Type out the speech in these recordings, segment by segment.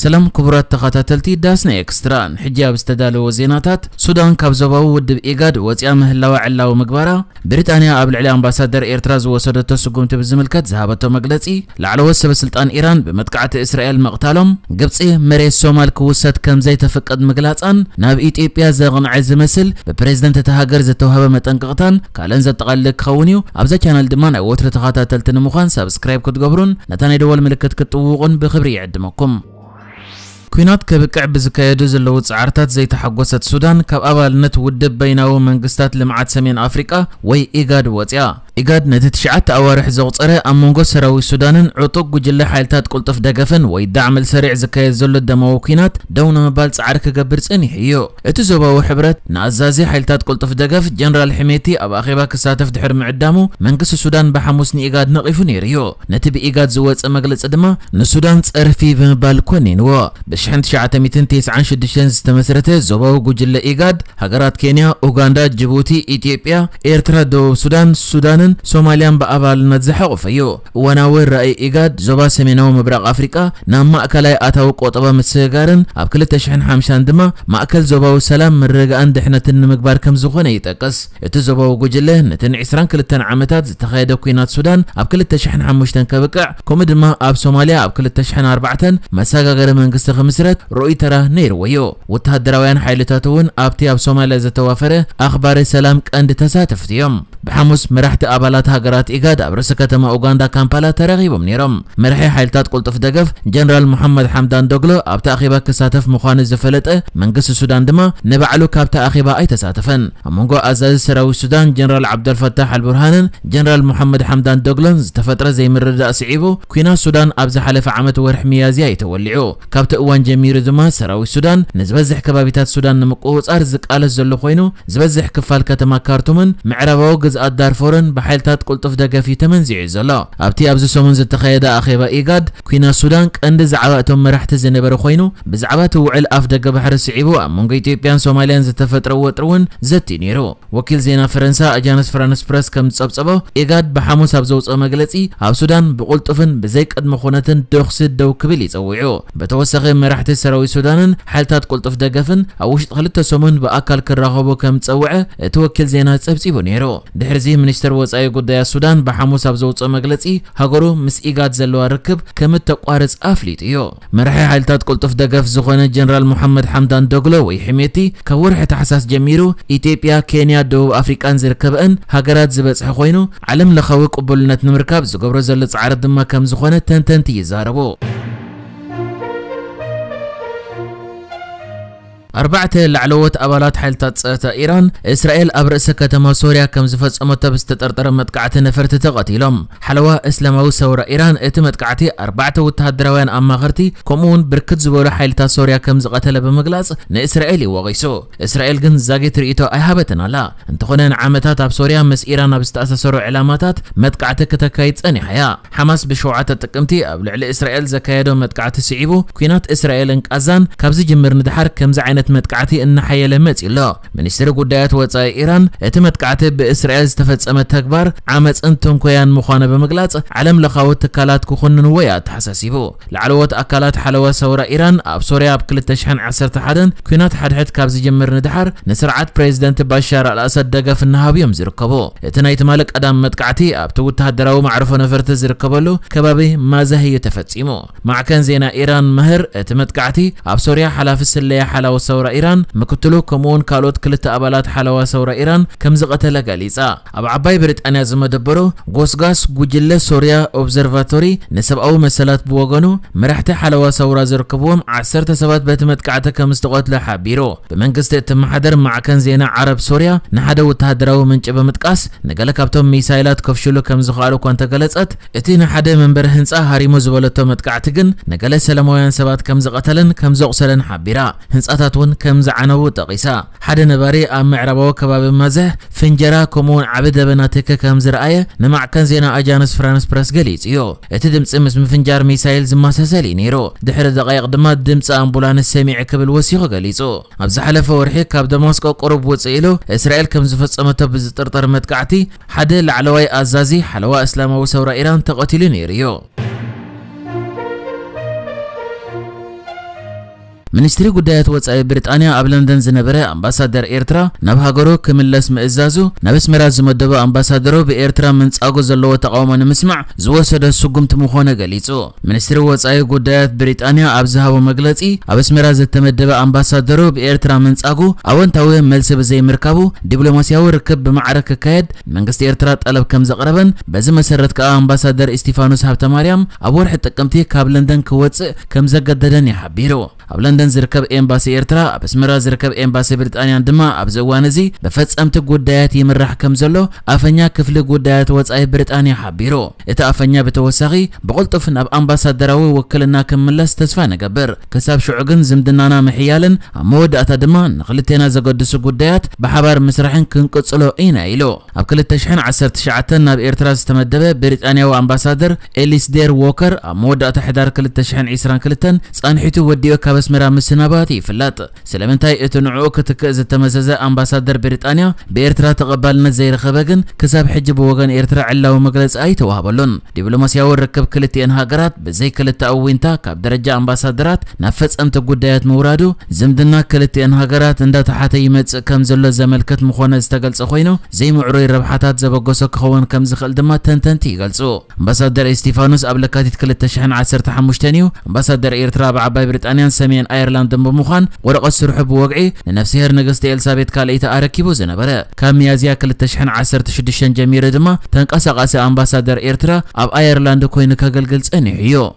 سلام كبرات تخاتاتلتي داسنا اكستران حجاب استدالو وزيناتات سودان كابزوباو ودب ايقاد وزيامه اللاو علاو مقبارا بريطانيا قبل على امباسادر ايرتراز وسدتو سقومت بزملكات زهابتو مقلتي لعلو السبب سلطان ايران بمدقعة اسرائيل مقتالهم قبصي مريس سومال كوسات كم زي تفقد مقلاتان ناب إيت ايتيبيا زغن عز مسل ببريزدنت تهاجر زتوهبه متنققتان كالن زتقلق خونيو ابزا شانل دمان اوتر تخاتاتلتن مخان سبسكرايب كتقبرون نتاني دول ملكت كتوقون بخبري عدمكم ኩናት ከብቅዕ ብዝካየዱ ዘለዉ ፃዕርታት ዘይተሓጎሰት ሱዳን ካብ ኣባልነት ውድብ በይናዊ መንግስታት ልምዓት ሰሜን ኣፍሪቃ ወይ ኢጋድ ወፂያ ኢጋድ ነቲ ትሽዓተ ኣዋርሕ ዘቑፀረ ኣብ መንጎ ሰራዊት ሱዳንን ዕጡቕ ጉጅለ ሓይልታት ቁልጡፍ ደገፍን ወይ ዳዕመል ሰሪዕ ዝካየድ ዘሎ ደማዊ ኩናት ደው ንምባል ጻዕሪ ክገብር ጽኒሕ እዩ እቲ ዞባዊ ሕብረት ንኣዛዚ ሓይልታት ቁልጡፍ ደገፍ ጀነራል ሕሜቲ ኣብ ኣኼባ ክሳተፍ ድሕሪ ምዕዳሙ መንግስቲ ሱዳን ብሓሙስ ንኢጋድ ነቒፉ ነይሩ እዩ ነቲ ብኢጋድ ዝወፅእ መግለፂ ድማ ንሱዳን ፀርፊ ብምባል ኮኒንዎ ብ1996 ዝተመስረተ ዞባዊ ጉጅለ ኢጋድ ሃገራት ኬንያ ኡጋንዳ ጅቡቲ ኢትዮጵያ ኤርትራ ደቡብ ሱዳን ሱዳንን ሱዳንን ሶማልያን ብኣባልነት ዘሐቑፈ እዩ እዋናዊ ራእይ ኢጋድ ዞባ ሰሜናዊ ምብራቕ ኣፍሪቃ ናብ ማእከላይ ኣታዊ ቆጠባ ምስግጋርን ኣብ 250 ድማ ማእከል ዞባዊ ሰላም ምርግኣን ድሕነትን ንምግባር ከም ዝኾነ ይጠቅስ እቲ ዞባዊ ጉጅለ ነተን 22 ዓመታት ዝተኻየደ ኩናት ሱዳን ኣብ 205 ከብቅዕ ከምኡ ድማ ኣብ ሶማልያ ኣብ 204 መሰጋገሪ መንግስቲ ክምስረት ርኡይ ተራ ነይርዎ እዩ ወተሃደራውያን ሓይልታት እውን ኣብቲ ኣብ ሶማልያ ዝተዋፈረ ኣኽባሪ ሰላም ቀንዲ ተሳተፍቲ እዮም ብሓሙስ መራሕቲ አባላት ሃገራት ኢጋድ ኣብ ርእሲ ከተማ ኡጋንዳ ካምፓላ ተረኺቦም ነይሮም መርሒ ሓይልታት ቁልጡፍ ደገፍ ጀነራል ሙሐመድ ሓምዳን ዶግሎ ኣብቲ ኣኼባ ክሳተፍ ምዃኑ ዝፈለጠ መንግስቲ ሱዳን ድማ ንባዕሉ ካብቲ ኣኼባ ኣይተሳተፈን ኣብ መንጎ ኣዛዚ ሰራዊት ሱዳን ጀነራል ዓብደልፈታሕ ኣልቡርሃንን ጀነራል ሙሐመድ ሓምዳን ዶግሎን ዝተፈጥረ ዘይምርዳእ ስዒቡ ኩናት ሱዳን ኣብ ዝሓለፈ ዓመት ወርሒ ሚያዝያ ይተወሊዑ ካብቲ እዋን ጀሚሩ ድማ ሰራዊት ሱዳን ንዝበዝሕ ከባቢታት ሱዳን ንምቁፅፃር ዝቃለስ ዘሎ ኮይኑ ዝበዝሕ ክፋል ከተማ ካርቱምን ምዕራባዊ ግዝኣት ዳርፎርን حالتات قلت في دقة في تمنزي عزلا أبتي أبز سومنز التخيدة أخي با إيقاد كينا السودان كأند زعواتهم مرحت الزنبرو خينو بزعوات وعل أف دقة بحر السعيبو أمونغ إيتيبيان سوماليان زتفت روات روان زتي نيرو وكيل زينا فرنسا أجانس فرانس برس كم تصب صبو إيقاد بحاموس أبزوز أمغلسي أب سودان بقلت أفن بزيك أدمخونة دوخس الدو كبيلي زويعو بتوسخي مرحت السراوي سودانن حالتات قلت في دقة فن أوش تخلت سومن بأكل كراغبو كم تصوعه توكل زينا تصب صيبو دحرزي منشتر ወፃኢ ጉዳያት ሱዳን ብሓሙስ ኣብ ዘውፅኦ መግለፂ ሃገሩ ምስ ኢጋድ ዘለዋ ርክብ እተቋርፅ ኣፍሊጡ እዩ መራሒ ሓይልታት ቁልጡፍ ደገፍ ዝኾነ ጀነራል ሙሐመድ ሓምዳን ደግሎ ወይ ሕሜቲ ካብ ወርሒ ተሓሳስ ጀሚሩ ኢትዮጵያ ኬንያ ደቡብ ኣፍሪቃን ዝርከብአን ሃገራት ዝበፅሐ ኮይኑ ዓለም ለኻዊ ቅቡልነት ንምርካብ ዝገብሮ ዘሎ ፃዕሪ ድማ ከም ዝኾነ ተንተንቲ ይዛረቡ أربعة لعلوت أبالات حيل تاتساتا إيران إسرائيل أبر إسكة ما سوريا كم زفت أمتا بستتر ترى متقعة نفرت تغتيلهم حلوة إسلام وسورة إيران إتمت قعتي أربعة وتهد دروان أما غرتي كومون بركت زبورة حيل تا سوريا كم زغتل بمقلاص نإسرائيلي وغيسو إسرائيل جن زاقي تريتو أيهابتنا لا انتخونا عامتات أب سوريا مس إيران بستأسا سورو علاماتات متقعتي كتكايت أني حيا حماس بشوعات التكمتي أبلع لإسرائيل زكايدو متقعتي سعيبو كينات إسرائيل انك أزان كابزي جمر ندحر كم زعينة ዓይነት መጥቃዕቲ እናሓየለ መጺኡ ኣሎ ሚኒስትሪ ጉዳያት ወጻኢ ኢራን እቲ መጥቃዕቲ ብእስራኤል ዝተፈጸመ ተግባር ዓመፅን ተንኮያን ምዃነ ብምግላጽ ዓለም ለኻዊ ትካላት ክኾንንዎ ያ ተሓሳሲቡ ላዕለዎት ኣካላት ሓለወ ሰውራ ኢራን ኣብ ሶርያ ኣብ 2011 ኩናት ሓድሕድ ካብ ዝጀምር ንድሓር ንስርዓት ፕሬዚደንት ባሻር ኣልኣሰድ ደገፍ እናሃብ እዮም ዝርከቡ እቲ ናይ ትማሊ ቀዳም መጥቃዕቲ ኣብቲ ወተሃደራዊ ማዕርፎ ነፈርቲ ዝርከበሉ ከባቢ ማዛህ እዩ ተፈጺሙ ማዕከን ዜና ኢራን ምህር እቲ መጥቃዕቲ ኣብ ሶርያ ሓላፊ ስለያ ሓላዊ سورة إيران مكتلو كمون كالوت كلتا أبالات حلوة سورة إيران كم زغتها لقاليزا أب عباي بريت أنا زم دبرو غوسغاس غوجلة سوريا أوبزرفاتوري نسب أو مسالات بوغنو مرحت حلوة سورة زركبوم عسر تسبات بتمت كعتا كمستقوات لحابيرو بمنقست حدر مع كان زينا عرب سوريا نحدا وتهدرو من جبه متقاس نقلك أبتم ميسايلات كفشلو كم زخالو كونتا قلصت اتين حدا من بر هنصا هاريمو زبلتو متقعت ግን نقل سلمويان سبات كم زغتلن كم زغسلن حابيرا هنصاتات እውን ከም ዝዓነቡ ጠቒሳ ሓደ ነባሪ ኣብ ምዕራባዊ ከባቢ ማዘህ ፍንጀራ ከምኡውን ዓብ ደበና ትኪ ከም ዝረኣየ ንማዕከን ዜና ኣጃንስ ፍራንስ ፕረስ ገሊጽ እዩ እቲ ድምፂ ምስ ምፍንጃር ሚሳይል ዝመሳሰል እዩ ነይሩ ድሕሪ ደቓይቕ ድማ ድምፂ ኣምቡላንስ ሰሚዕ ክብል ወሲኹ ገሊጹ ኣብ ዝሓለፈ ወርሒ ካብ ደማስቆ ቁሩብ ውፅእ ኢሉ እስራኤል ከም ዝፈጸመቶ ብዝጥርጠር መጥቃዕቲ ሓደ ላዕለዋይ ኣዛዚ ሓለዋ እስላማዊ ሰውራ ኢራን ተቐቲሉ ነይሩ እዩ ሚኒስትሪ ጉዳያት ወፃኢ ብሪጣንያ ኣብ ለንደን ዝነበረ ኣምባሳደር ኤርትራ ናብ ሃገሮ ክምለስ ምእዛዙ ናብ ኣስመራ ዝመደበ ኣምባሳደሮ ብኤርትራ ምንጻጉ ዘለዎ ተቃውሞ ንምስማዕ ዝወሰደ ስጉምቲ ምኾነ ገሊጹ ሚኒስትሪ ወፃኢ ጉዳያት ብሪጣንያ ኣብ ዝሃቦ መግለጺ ኣብ ኣስመራ ዘተመደበ ኣምባሳደሮ ብኤርትራ ምንጻጉ ኣወንታዊ መልሲ ብዘይምርካቡ ዲፕሎማስያዊ ርክብ ብማዕረ ክካየድ መንግስቲ ኤርትራ ጠለብ ከም ዘቕረበን በዚ መሰረት ከዓ ኣምባሳደር እስጢፋኖስ ሃብተማርያም ኣብ ወርሒ ጥቅምቲ ካብ ለንደን ክወፅእ ከም ዘገደደን ይሓቢሩ ኣብ ለንደን لندن زركب إمباسي إيرترا بسمرة زركب إمباسي بريطانيا دما أبزوانزي بفتس أمت قدايات يمرح كمزلو أفنيا كفل غودايات وصاي بريطانيا حبيرو إتا أفنيا بتوسغي بقلطفن أب أمباسادراوي وكلنا كملس تسفا نغبر كساب شعقن زمدنانا محيالن امود أتا دما نخلتينا زغدس غودايات بحبار مسرحن كنقصلو إينا يلو أب كل التشحن عسر تشعتن أب إيرترا استمدبه بريطانيا وأمباسادر إليس دير ووكر امود أتا حدار كل التشحن 20 كلتن صانحيتو وديو كابس مرا مسنباتي فلات سلامتاي اتنعو كتك از تمزز امباسادر بريطانيا بيرترا تقبلنا زير خبغن كساب حجب وغن ايرترا علاو مغلص اي توهبلون دبلوماسيا وركب كلت ان هاغرات بزي كلت اوينتا كاب درجه امباسادرات نافص امت غدايات مورادو زمدنا كلت ان هاغرات اندا تحت يمص كم زلو زملكت مخونه استغلص خوينو زي معروي ربحاتات زبغوسو كخون كم زخل دما تنتنتي غلصو امباسادر استيفانوس ابلكاتيت كلت شحن 10 تحمشتنيو امباسادر ايرترا بعباي بريطانيا سمين ايرلاند دنب مخان ورقة سرح بوقعي نفسي هر نقصتي السابيت كاليتا اركيبو زنبرا كام كل تشحن عسر تشدشن جميرة دما تنقص قاسي امباسادر ايرترا اب ايرلاند كوين كاقل انيحيو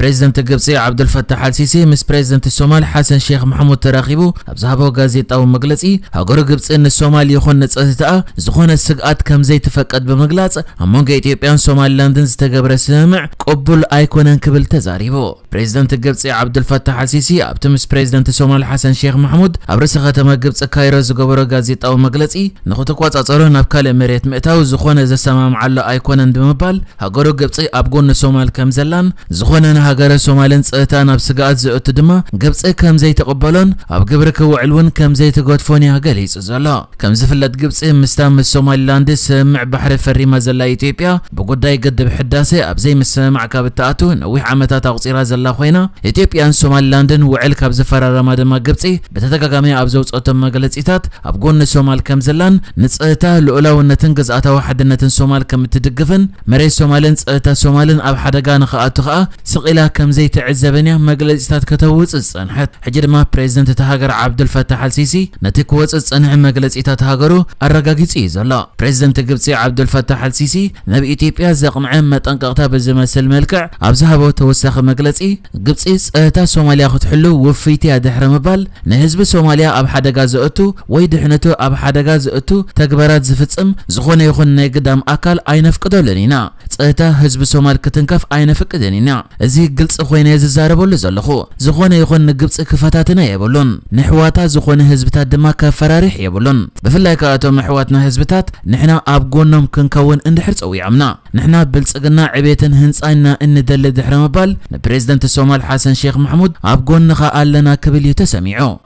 بريزدمت القبسي عبد الفتاح السيسي مس بريزدمت الصومال حسن شيخ محمود تراخيبو ابزهابو غازيطا غازيطاوي هاغور قبسي ان الصومال يخون نصتتا زخون السقات كم زي تفقد بمغلاص امون صومال صوماللاندن زتغبر سمع قبول ايكونن كبل تزاريبو بريزدمت القبسي عبد الفتاح السيسي ابتمس تمس الصومال حسن شيخ محمود ابرس رس ختم قبسي كايرو زغبر غازيطاوي مغلصي نخوتقواصصرو ناب نابكال مريت متاو زخون زسمام على ايكونن بمبال هاغور قبسي ابغون الصومال كم زلان زخونن هاجر الصوماليين سأتانا بسجات زوت دما قبل كم زيت قبلن أب جبرك وعلون كم زيت قد فوني هجليس زلا كم زفلت قبل سئ مستام الصوماليلاند مع بحر فري مازلا إثيوبيا إثيوبيا بقداي قد بحداسة أب زي مسمع كابتاتو نوح عمتا تقصير زلا خينا إثيوبيا الصوماليلاند وعل كاب زفر رمضان ما قبل سئ بتتكلم أب زوت أتم قلت إثات أب قلنا سومال كم زلان نتأتى لولا ونتنجز أتا واحد نتن سومال كم تدقفن مري سومالين أتا سومالين أب حدا جانا خاطقة سقيل ኢላ ከም ዘይትዕዘበን እያ መግለፂታት ከተውፅእ ፀንሐት ሕጂ ድማ ፕሬዚደንት እቲ ሃገር ዓብዱልፈታሕ አልሲሲ ነቲ ክወፅእ ዝፀንሐ መግለፂታት ሃገሩ ኣረጋጊፁ እዩ ዘሎ ፕሬዚደንት ግብፂ ዓብዱልፈታሕ አልሲሲ ናብ ኢትዮጵያ ዘቕምዐ መጠንቀቕታ ብዝመስል መልክዕ ኣብ ዝሃቦ ተወሳኺ መግለፂ ግብፂ ፀጥታ ሶማልያ ክትሕሉ ውፍይትያ ድሕሪ ምባል ንህዝቢ ሶማልያ ኣብ ሓደጋ ዘእቱ ወይ ድሕነቱ ኣብ ሓደጋ ዘእቱ ተግባራት ዝፍፅም ዝኾነ ይኹን ናይ ግዳም ኣካል ኣይነፍቅደሉን ኢና تا حزب سومال کتنکاف عین فکدنی نه. ازی جلس خوینه زاره بول زل خو. زخونه یخون جبس کفتات يبلون یبولن. نحوات زخونه حزب تا دما كفراريح يبلون بفلای كاتو محوات نه حزب تات نحنا آبگون ممکن کون اندحرت اوی عمنا. نحنا بلس قلنا عبیتن هنس اینا ان دل دحرم بال. پریزیدنت سومال حسن شيخ محمود آبگون خال لنا قبل يتسمعوا.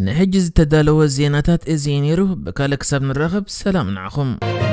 نحجز تدالو الزيناتات إزينيرو بكالك سبن الرغب سلام نعخم